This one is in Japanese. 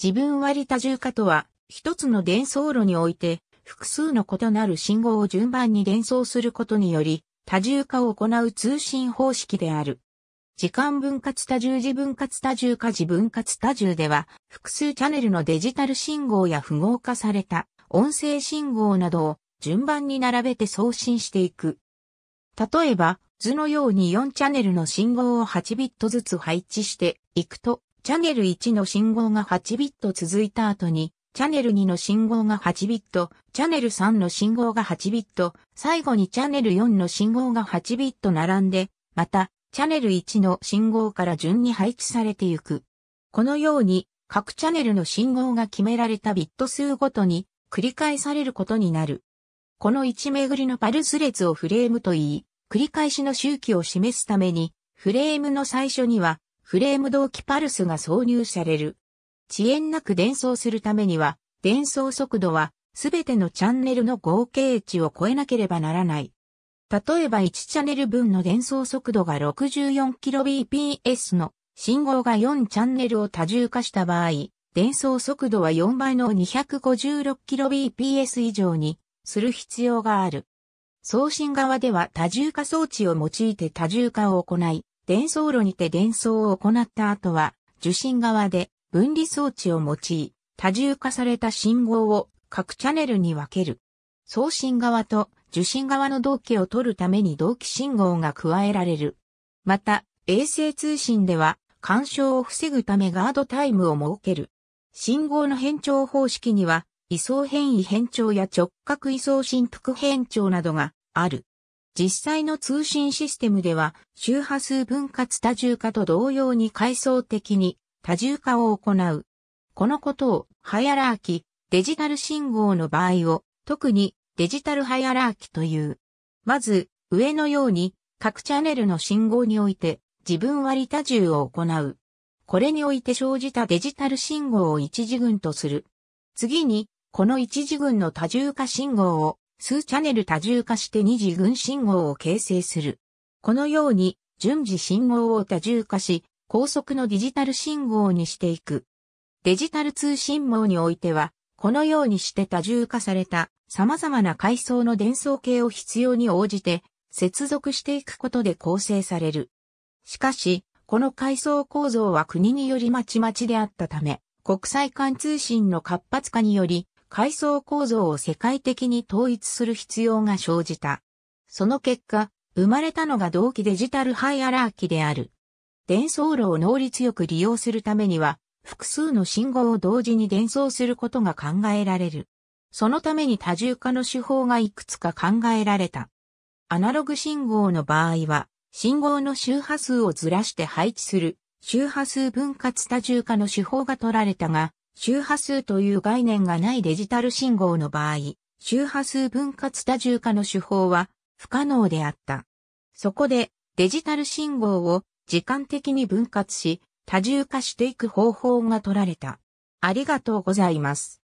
自分割多重化とは、一つの伝送路において、複数の異なる信号を順番に伝送することにより、多重化を行う通信方式である。時間分割多重時分割多重化時分割多重では、複数チャンネルのデジタル信号や符号化された音声信号などを順番に並べて送信していく。例えば、図のように4チャンネルの信号を8ビットずつ配置していくと、チャネル1の信号が8ビット続いた後に、チャネル2の信号が8ビット、チャネル3の信号が8ビット、最後にチャネル4の信号が8ビット並んで、また、チャネル1の信号から順に配置されていく。このように、各チャネルの信号が決められたビット数ごとに繰り返されることになる。この1巡りのパルス列をフレームと言い、繰り返しの周期を示すために、フレームの最初にはフレーム同期パルスが挿入される。遅延なく伝送するためには、伝送速度はすべてのチャンネルの合計値を超えなければならない。例えば1チャンネル分の伝送速度が 64kbps の信号が4チャンネルを多重化した場合、伝送速度は4倍の 256kbps 以上にする必要がある。送信側では多重化装置を用いて多重化を行い、伝送路にて伝送を行った後は、受信側で分離装置を用い、多重化された信号を各チャンネルに分ける。送信側と受信側の同期を取るために同期信号が加えられる。また、衛星通信では、干渉を防ぐためガードタイムを設ける。信号の変調方式には、位相変異変調や直角位相振幅変調などがある。実際の通信システムでは周波数分割多重化と同様に階層的に多重化を行う。このことをハイアラーキ、デジタル信号の場合を特にデジタルハイアラーキという。まず上のように各チャンネルの信号において自分割多重を行う。これにおいて生じたデジタル信号を一次群とする。次に、この一次群の多重化信号を数チャンネル多重化して二次群信号を形成する。このように、順次信号を多重化し、高速のデジタル信号にしていく。デジタル通信網においては、このようにして多重化された様々な階層の伝送系を必要に応じて接続していくことで構成される。しかし、この階層構造は国によりまちまちであったため、国際間通信の活発化により階層構造を世界的に統一する必要が生じた。その結果、生まれたのが同期デジタルハイアラーキである。伝送路を能率よく利用するためには、複数の信号を同時に伝送することが考えられる。そのために多重化の手法がいくつか考えられた。アナログ信号の場合は、信号の周波数をずらして配置する、周波数分割多重化の手法が取られたが、周波数という概念がないデジタル信号の場合、周波数分割多重化の手法は不可能であった。そこでデジタル信号を時間的に分割し、多重化していく方法が取られた。ありがとうございます。